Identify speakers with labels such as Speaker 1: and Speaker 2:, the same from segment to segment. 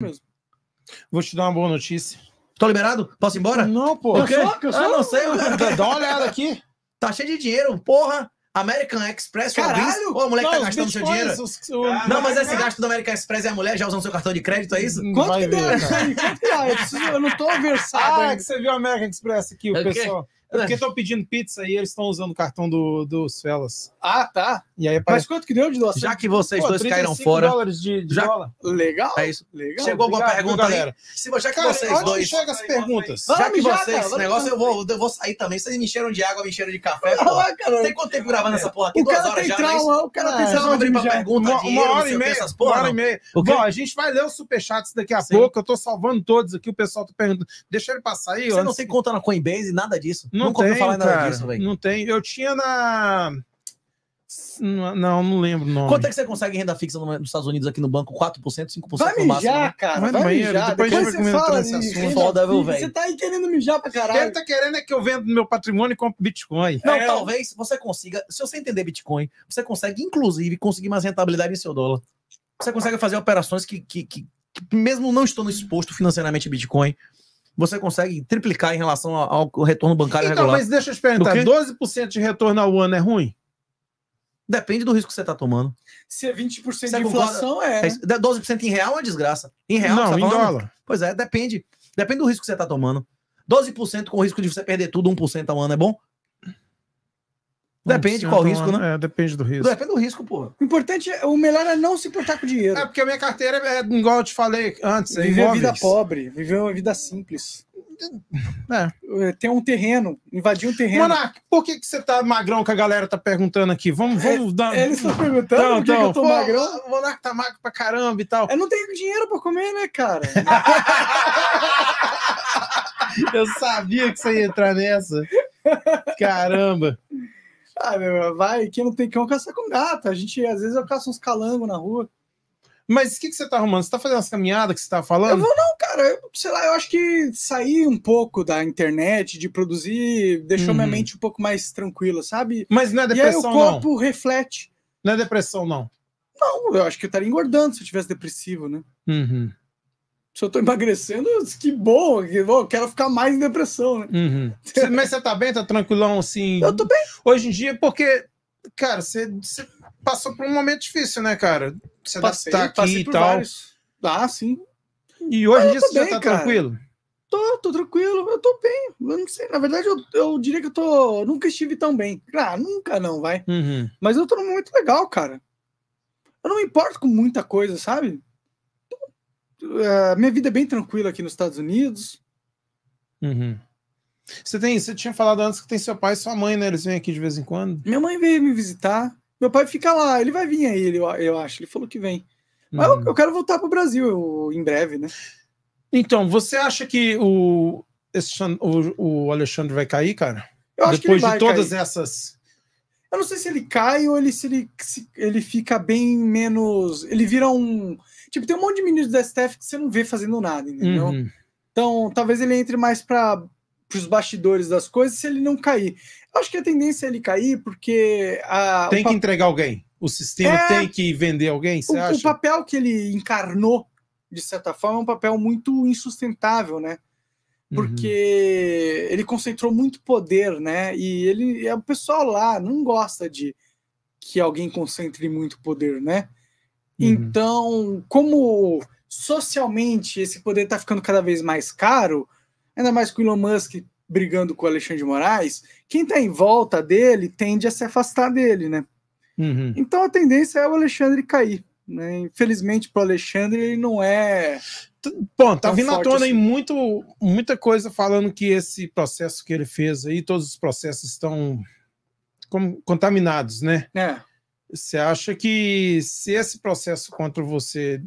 Speaker 1: mesmo. Vou te dar uma boa notícia. Tô liberado? Posso ir embora? Não, pô. Eu, sou, eu Ah, não sei. Dá uma olhada aqui. Tá cheio de dinheiro, porra. American Express. Caralho! Ô, o moleque tá não, tá gastando seu dinheiro. Os... não, mas esse gasto do American Express é a mulher já usando seu cartão de crédito, é isso? Hum, Quanto Vai que deu? Quanto
Speaker 2: que Eu, não tô versado. Ah, é que você viu o American Express aqui, o, é pessoal. É porque é. estão pedindo pizza e eles estão usando o cartão do, dos Felas. Ah, tá. E aí
Speaker 1: Mas
Speaker 3: quanto que deu de doação? Já que vocês Pô, dois caíram fora. dólares de, de já... dólar. Legal. É isso. Legal. Chegou alguma pergunta galera. Se, já que cara, vocês dois. chega as
Speaker 1: perguntas.
Speaker 3: já que vocês. Cara, negócio eu
Speaker 1: vou, eu vou sair também. Vocês me encheram de água, me encheram de café. Ah, sei tem quanto tempo gravando essa porra aqui? O cara tem trauma. O cara é, tem trauma abrir uma pergunta. Uma é hora e meia. Uma hora e meia. Bom, a gente vai ler os superchats
Speaker 2: daqui a pouco. Eu tô salvando todos aqui. O pessoal tá perguntando. Deixa ele passar aí. Você não tem conta na Coinbase, nada
Speaker 1: disso. Não Nunca tenho, falar cara, disso, Não tem. Eu tinha na... Não, não lembro o nome. Quanto é que você consegue em renda fixa nos Estados Unidos aqui no banco? 4%, 5% vai no é máximo? Mijar, né? cara, vai, vai mijar, depois a gente vai comentar esse assunto. velho? Você tá
Speaker 3: aí querendo mijar pra caralho. Ele tá querendo é que
Speaker 1: eu venda meu patrimônio e compro Bitcoin. Não, é. talvez você consiga, se você entender Bitcoin, você consegue, inclusive, conseguir mais rentabilidade em seu dólar. Você consegue fazer operações que, que, que, que mesmo não estando exposto financeiramente a Bitcoin, você consegue triplicar em relação ao, retorno bancário então, regular. Mas deixa eu te perguntar, 12% de retorno ao ano é ruim? Depende do risco que você está tomando.
Speaker 3: Se é 20% se de é inflação, é. é.
Speaker 1: 12% em real é uma desgraça. Em real, Não, tá em dólar. Pois é, depende. Depende do risco que você está tomando. 12% com o risco de você perder tudo, 1% ao ano é bom? Depende de qual risco, então, né? É, depende do risco. Depende do
Speaker 3: risco, pô. O importante é, o melhor é não se importar com dinheiro. É porque a minha carteira é, igual eu te falei antes, é Viver uma vida pobre, viver uma vida simples. É. é. Ter um terreno,
Speaker 2: invadir um terreno. Monark, por que, que você tá magrão que a galera tá perguntando aqui? Vamos, é, vamos é, dar. Eles estão perguntando então, por que, então, que eu tô pô, magrão. O Monark tá magro pra caramba e tal. Eu não tenho dinheiro pra comer, né,
Speaker 3: cara? eu sabia que você ia entrar nessa. Caramba. Ah, meu, vai, quem não tem cão caça com gato. A gente, às vezes, eu caço uns calangos na rua. Mas o que, que você tá arrumando? Você tá fazendo as caminhadas que você tá falando? Eu vou não, cara. Eu, sei lá, eu acho que sair um pouco da internet, de produzir, deixou hum. minha uhum. mente um pouco mais tranquila, sabe? Mas não é depressão, não. E aí o corpo não. reflete. Não é depressão, não. Não, eu acho que eu estaria engordando se eu tivesse depressivo, né? Uhum se eu tô emagrecendo, que bom, que bom, quero ficar mais em depressão, né? Uhum.
Speaker 2: Mas você tá bem, tá tranquilão, assim? Eu tô bem. Hoje em dia, porque, cara, você, você passou por um momento difícil, né, cara? Você passei, tá aqui e tal. Vários. Ah, sim.
Speaker 3: E hoje em dia você bem, já tá cara. tranquilo? Tô, tô tranquilo, eu tô bem. Eu não sei, na verdade, eu, eu diria que eu tô. Nunca estive tão bem. Ah, nunca não, vai. Uhum. Mas eu tô num momento legal, cara. Eu não me importo com muita coisa, sabe? É, minha vida é bem tranquila aqui nos Estados Unidos. Uhum. Você tem, você tinha falado antes que tem seu pai e sua mãe, né? Eles vêm aqui de vez em quando. Minha mãe veio me visitar. Meu pai fica lá, ele vai vir aí, ele, eu acho. Ele falou que vem. Mas uhum. eu, eu, quero voltar para o Brasil eu, em breve, né?
Speaker 2: Então, você acha que o, esse, o, o Alexandre vai cair, cara? Eu acho Depois que ele vai de todas cair.
Speaker 3: essas eu não sei se ele cai ou ele, se ele, se ele fica bem menos. Ele vira um. Tipo, tem um monte de meninos da STF que você não vê fazendo nada, entendeu? Uhum. Então, talvez ele entre mais para os bastidores das coisas se ele não cair. Eu acho que a tendência é ele cair porque. A, tem que
Speaker 2: entregar alguém. O sistema é... tem que vender alguém, você o, acha? O
Speaker 3: papel que ele encarnou, de certa forma, é um papel muito insustentável, né? porque uhum. ele concentrou muito poder, né? E ele, é o pessoal lá não gosta de que alguém concentre muito poder, né? Uhum. Então, como socialmente esse poder está ficando cada vez mais caro, ainda mais com o Elon Musk brigando com o Alexandre de Moraes, quem está em volta dele tende a se afastar dele, né? Uhum. Então a tendência é o Alexandre cair. Né? Infelizmente para o Alexandre ele não é
Speaker 2: Bom, tá vindo à tona assim. aí muito, muita coisa falando que esse processo que ele fez aí, todos os processos estão como, contaminados, né? É. Você acha que se esse processo contra você,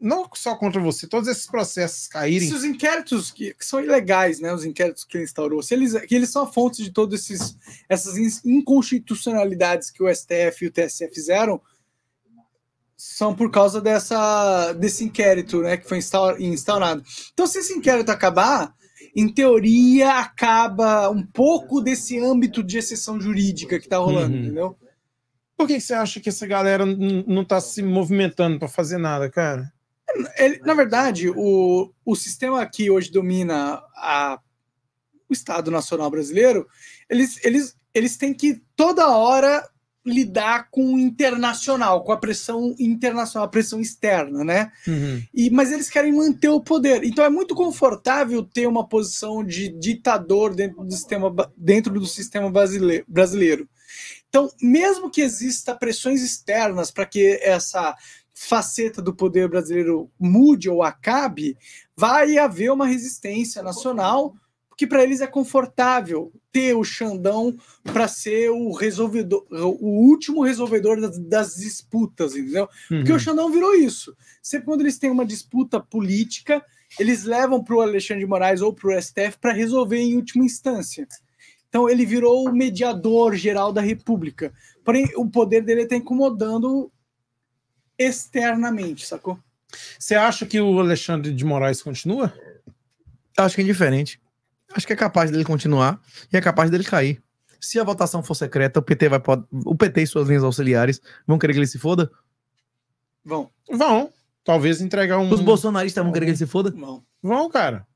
Speaker 2: não só contra você, todos
Speaker 3: esses processos caírem. Se os inquéritos que, que são ilegais, né? Os inquéritos que ele instaurou, se eles, que eles são a fonte de todas essas inconstitucionalidades que o STF e o TSE fizeram, são por causa dessa, desse inquérito né, que foi instaurado. Então, se esse inquérito acabar, em teoria acaba um pouco desse âmbito de exceção jurídica que está rolando, uhum. entendeu? Por que, você acha
Speaker 2: que essa galera não está se movimentando para fazer nada, cara?
Speaker 3: Ele, na verdade, o, o sistema que hoje domina a, o Estado Nacional Brasileiro, eles, eles, eles têm que toda hora lidar com o internacional, com a pressão internacional, a pressão externa, né? Uhum. E, mas eles querem manter o poder. Então é muito confortável ter uma posição de ditador dentro do sistema, dentro do sistema brasileiro. Então, mesmo que exista pressões externas para que essa faceta do poder brasileiro mude ou acabe, vai haver uma resistência nacional porque para eles é confortável ter o Xandão para ser o resolvedor, o último resolvedor das, das disputas, entendeu? Uhum. Porque o Xandão virou isso. Sempre quando eles têm uma disputa política, eles levam para o Alexandre de Moraes ou para o STF para resolver em última instância. Então ele virou o mediador geral da República. Porém, o poder dele está incomodando externamente, sacou?
Speaker 2: Você acha que o Alexandre
Speaker 1: de Moraes continua? Acho que é indiferente acho que é capaz dele continuar e é capaz dele cair. Se a votação for secreta, o PT vai o PT e suas linhas auxiliares vão querer que ele se foda? Vão. Vão. Talvez entregar um. Os bolsonaristas vão, vão querer que ele se foda? Vão. Vão, cara.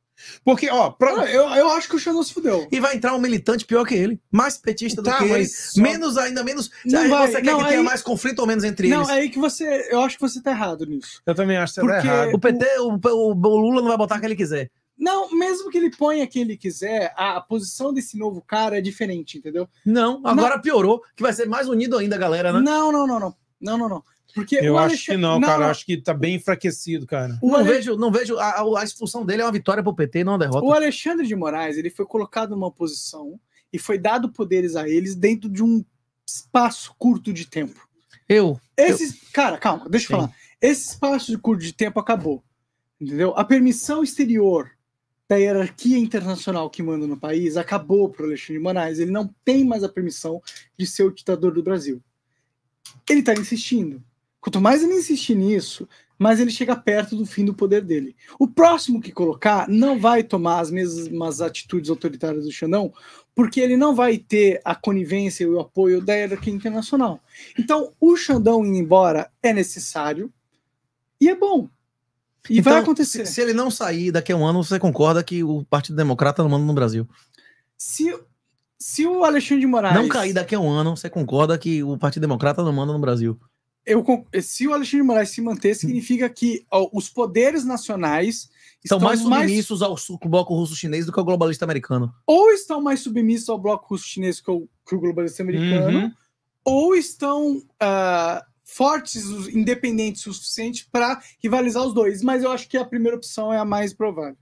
Speaker 1: Porque, ó, pra... eu, eu acho que o Xandão se fudeu. E vai entrar um militante pior que ele, mais petista tá, do que ele, só... menos ainda, menos. Não aí vai, você quer não, que aí... tenha mais conflito
Speaker 2: ou menos entre não, eles? Não, é aí
Speaker 3: que você. Eu acho que você tá errado nisso.
Speaker 2: Eu também acho que você tá Porque tá errado. O
Speaker 3: PT, o... O, o, Lula não vai botar quem ele quiser. Não, mesmo que ele ponha quem ele quiser, a posição desse novo cara é diferente, entendeu? Não, agora não. piorou, que vai ser mais unido ainda a galera, né? Não, não, não, não. Não, não, não. Porque eu acho que não, não cara. Não.
Speaker 2: Acho que tá bem enfraquecido, cara. O não
Speaker 3: Ale... vejo, não vejo a, a, expulsão dele é uma vitória pro PT, não uma derrota. O Alexandre de Moraes, ele foi colocado numa posição e foi dado poderes a eles dentro de um espaço curto de tempo. Eu. Esse eu... cara, calma, deixa Sim. eu falar. Esse espaço curto de tempo acabou. Entendeu? A permissão exterior da hierarquia internacional que manda no país acabou para o Alexandre de Moraes. Ele não tem mais a permissão de ser o ditador do Brasil. Ele está insistindo. Quanto mais ele insistir nisso, mais ele chega perto do fim do poder dele. O próximo que colocar não vai tomar as mesmas atitudes autoritárias do Xandão, porque ele não vai ter a conivência e o apoio da hierarquia internacional. Então, o Xandão indo embora é necessário e é bom e então, vai acontecer. Se, se, ele não sair
Speaker 1: daqui a um ano, você concorda que o Partido Democrata não manda no Brasil?
Speaker 3: Se, se o Alexandre de Moraes. Não cair
Speaker 1: daqui a um ano, você concorda que o Partido Democrata não manda no Brasil?
Speaker 3: Eu, se o Alexandre de Moraes se manter, significa que ó, os poderes nacionais estão mais submissos mais... ao bloco russo-chinês do que ao globalista americano. Ou estão mais submissos ao bloco russo-chinês que, que, o globalista americano, uhum. ou estão uh, fortes, independentes o suficiente para rivalizar os dois. Mas eu acho que a primeira opção é a mais provável.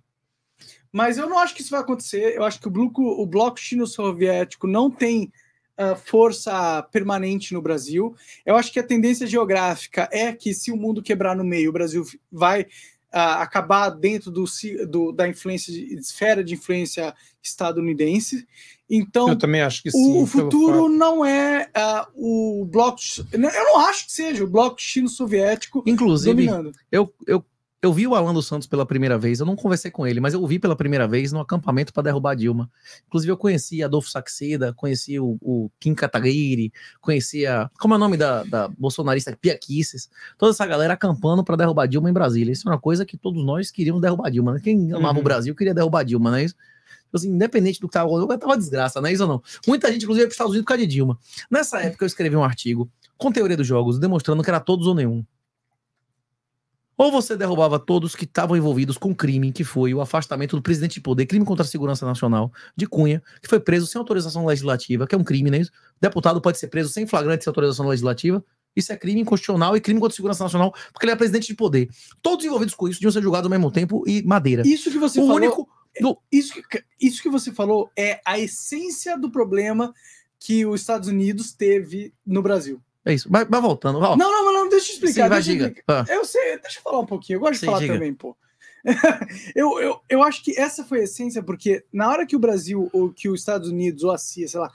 Speaker 3: Mas eu não acho que isso vai acontecer. Eu acho que o bloco, o bloco chino-soviético não tem uh, força permanente no Brasil. Eu acho que a tendência geográfica é que, se o mundo quebrar no meio, o Brasil vai uh, acabar dentro do, do, da influência de, esfera de influência estadunidense. Então, eu também acho que sim, o futuro não é uh, o bloco. Eu não acho que seja o bloco chino-soviético. Inclusive, dominando. Eu, eu eu vi o Alan dos Santos pela
Speaker 1: primeira vez, eu não conversei com ele, mas eu o vi pela primeira vez no acampamento para derrubar Dilma. Inclusive, eu conheci Adolfo Saxeda, conheci o, o Kim Kataguiri, conhecia. Como é o nome da, da bolsonarista? Pia Kisses. Toda essa galera acampando para derrubar Dilma em Brasília. Isso é uma coisa que todos nós queríamos derrubar Dilma. Né? Quem amava uhum. o Brasil queria derrubar Dilma, não é isso? Assim, independente do que tava rolando, estava desgraça, não é isso ou não? Muita gente, inclusive, para os Estados Unidos por causa de Dilma. Nessa época, eu escrevi um artigo com teoria dos jogos, demonstrando que era todos ou nenhum. Ou você derrubava todos que estavam envolvidos com o crime, que foi o afastamento do presidente de poder, crime contra a segurança nacional, de Cunha, que foi preso sem autorização legislativa, que é um crime, né? Deputado pode ser preso sem flagrante sem autorização legislativa. Isso é crime inconstitucional e crime contra a segurança nacional, porque ele é presidente de poder. Todos envolvidos com isso deviam ser julgados ao mesmo tempo e madeira. Isso que você o falou. Único...
Speaker 3: No... É isso, que, isso que você falou é a essência do problema que os Estados Unidos teve no Brasil. É isso. Mas, mas voltando. Ó. Não, não, não, deixa eu explicar. Sim, deixa eu, explicar. Ah. eu sei, deixa eu falar um pouquinho. Eu gosto Sim, de falar diga. também, pô. eu, eu, eu acho que essa foi a essência, porque na hora que o Brasil, ou que os Estados Unidos, ou a CIA, sei lá,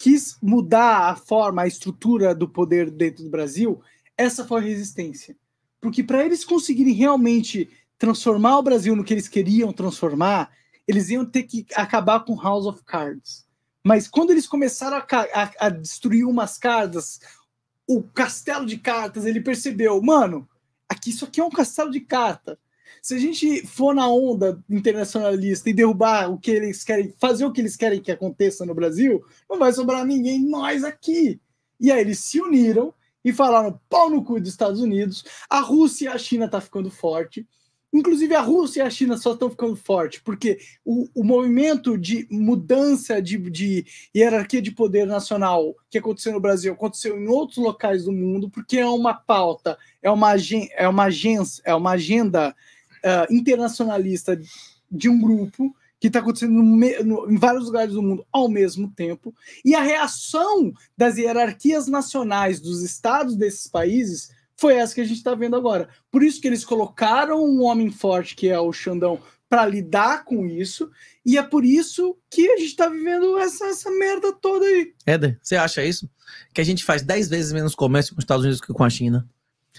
Speaker 3: quis mudar a forma, a estrutura do poder dentro do Brasil, essa foi a resistência. Porque para eles conseguirem realmente transformar o Brasil no que eles queriam transformar, eles iam ter que acabar com House of Cards. Mas quando eles começaram a, a, a destruir umas cartas, o castelo de cartas, ele percebeu, mano, aqui isso aqui é um castelo de carta. Se a gente for na onda internacionalista e derrubar o que eles querem, fazer o que eles querem que aconteça no Brasil, não vai sobrar ninguém nós aqui. E aí eles se uniram e falaram pau no cu dos Estados Unidos, a Rússia e a China tá ficando forte. Inclusive a Rússia e a China só estão ficando fortes, porque o, o movimento de mudança de, de, hierarquia de poder nacional que aconteceu no Brasil aconteceu em outros locais do mundo, porque é uma pauta, é uma, é uma, agência, é uma agenda uh, internacionalista de um grupo que está acontecendo no, no, em vários lugares do mundo ao mesmo tempo, e a reação das hierarquias nacionais dos estados desses países foi essa que a gente está vendo agora. Por isso que eles colocaram um homem forte, que é o Xandão, para lidar com isso, e é por isso que a gente está vivendo essa, essa, merda toda aí.
Speaker 1: Éder, você acha isso? Que a gente faz 10 vezes menos comércio com os Estados Unidos que com a China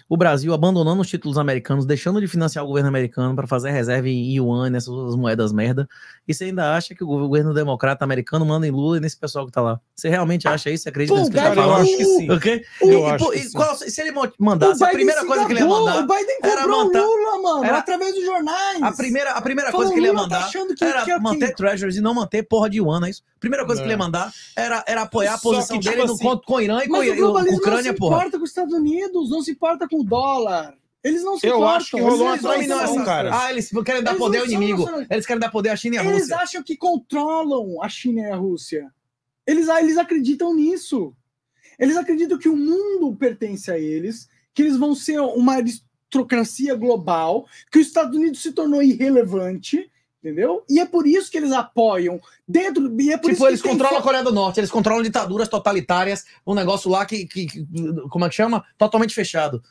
Speaker 1: o Brasil abandonando os títulos americanos, deixando de financiar o governo americano para fazer reserva em yuan, nessas outras moedas merda. E você ainda acha que o governo democrata americano manda em Lula e nesse pessoal que tá lá? Você realmente acha isso? Você acredita nisso que tá falando? Eu acho que sim. Okay? Eu e, acho e, que qual, Se ele mandasse, a primeira coisa que ele ia mandar... O Biden comprou Lula, mano, era, através
Speaker 3: dos jornais. A primeira, a primeira coisa que ele ia tá mandar tá que, era que,
Speaker 1: que, é manter que... e não manter porra de yuan, é isso? Primeira coisa que ele ia é. mandar era, era apoiar a posição que, tipo dele assim, no, com o Irã e com, com a Ucrânia, porra. não se importa
Speaker 3: com os Estados Unidos, não se importa importa com o dólar. Eles não se eu importam. acho que rolou uma traição, cara. Ah, eles
Speaker 1: querem dar eles poder ao inimigo. Eles querem dar poder à China e à Rússia. Eles
Speaker 3: acham que controlam a China e a Rússia. Eles, ah, eles acreditam nisso. Eles acreditam que o mundo pertence a eles, que eles vão ser uma aristocracia global, que os Estados Unidos se tornou irrelevante, entendeu? E é por isso que eles apoiam dentro. E é por tipo, isso eles controlam a Coreia do Norte, eles
Speaker 1: controlam ditaduras totalitárias, um negócio lá que, que, que como é que chama? Totalmente fechado.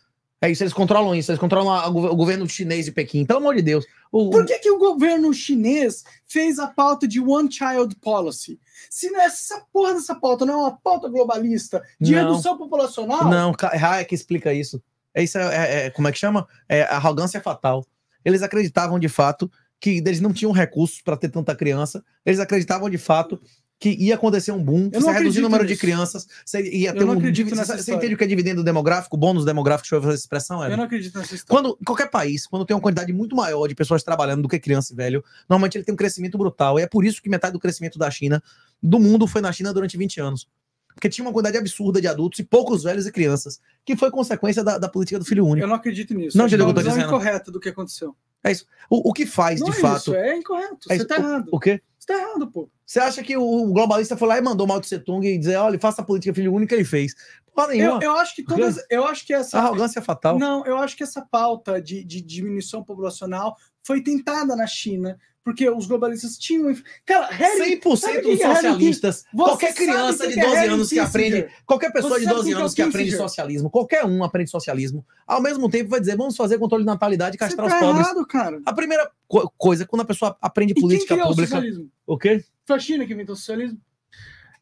Speaker 1: É isso, eles controlam isso, eles controlam a, o governo chinês de Pequim, pelo
Speaker 3: amor de Deus. O... Por que, que o governo chinês fez a pauta de One Child Policy? Se é essa porra dessa pauta não é uma pauta globalista de não. redução populacional. Não,
Speaker 1: Raia é que explica isso. É isso, é, é, é como é que chama? É, arrogância fatal. Eles acreditavam de fato que eles não tinham recursos para ter tanta criança, eles acreditavam de fato que ia acontecer um boom, você ia reduzir o número nisso. de crianças, você ia ter eu não um. Acredito nessa você, entende o que é dividendo demográfico, bônus demográfico, deixa eu fazer essa expressão? Era? Eu não acredito nessa história. Quando, qualquer país, quando tem uma quantidade muito maior de pessoas trabalhando do que criança e velho, normalmente ele tem um crescimento brutal. E é por isso que metade do crescimento da China, do mundo, foi na China durante 20 anos. Porque tinha uma quantidade absurda de adultos e poucos velhos e crianças, que foi consequência da, da política do filho único.
Speaker 3: Eu não acredito nisso. Não, é uma visão incorreta do que aconteceu.
Speaker 1: É isso. O, o que faz, não de é fato. Isso, é incorreto. É Você está errado. O quê? Você está errado, pô. Você acha que o globalista foi lá e mandou Mao Tse Tung e dizer, olha, faça a política filho única, ele fez. Porra nenhuma. Eu, eu acho que todas.
Speaker 3: Eu acho que essa. A arrogância é fatal. Não, eu acho que essa pauta de, de diminuição populacional foi tentada na China, porque os globalistas tinham. Cara, Harry, 100% dos socialistas. qualquer criança de 12 é é anos que aprende. Qualquer pessoa de 12 anos que, aprende socialismo,
Speaker 1: qualquer um aprende socialismo, ao mesmo tempo vai dizer: vamos fazer controle de natalidade e castrar tá os pobres. Errado, cara. A primeira co coisa, é quando a pessoa aprende
Speaker 3: política quem pública. O, socialismo?
Speaker 1: o quê? Foi a China que inventou o socialismo?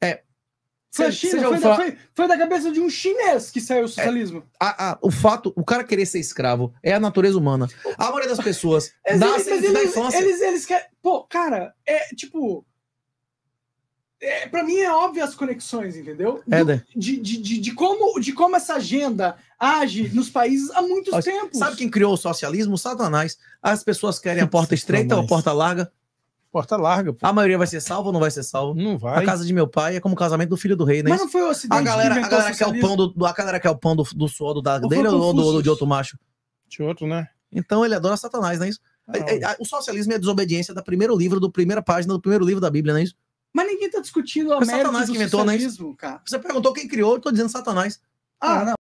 Speaker 1: É,
Speaker 3: foi, China, foi, da, foi, foi, da, cabeça de um chinês que saiu o é, socialismo. É,
Speaker 1: a, a, o fato, o cara querer ser escravo é a natureza humana. A maioria das pessoas nasce eles, infância. Eles, eles,
Speaker 3: querem. Pô, cara, é tipo. É, para mim é óbvio as conexões, entendeu? Do, é, né? de, de, de, de, como, de como essa agenda age nos países há muitos tempos. Sabe quem criou o socialismo? satanás.
Speaker 1: As pessoas querem a porta estreita ou a porta larga? Porta larga, pô. A maioria vai ser salva ou não vai ser salva? Não vai. A casa de meu pai é como o casamento do filho do rei, né? Mas não foi o acidente. A galera, a galera que é o pão do, do, a galera que é o pão do, do suor do, da, dele ou do, do, de outro macho? De outro, né? Então ele adora Satanás, não é isso? É, é, o socialismo é a desobediência da primeiro livro, do primeira página do primeiro livro da Bíblia, não é isso? Mas ninguém tá discutindo a Satanás que inventou, né? Cara. Você perguntou quem criou, eu tô dizendo Satanás. Ah, ah não.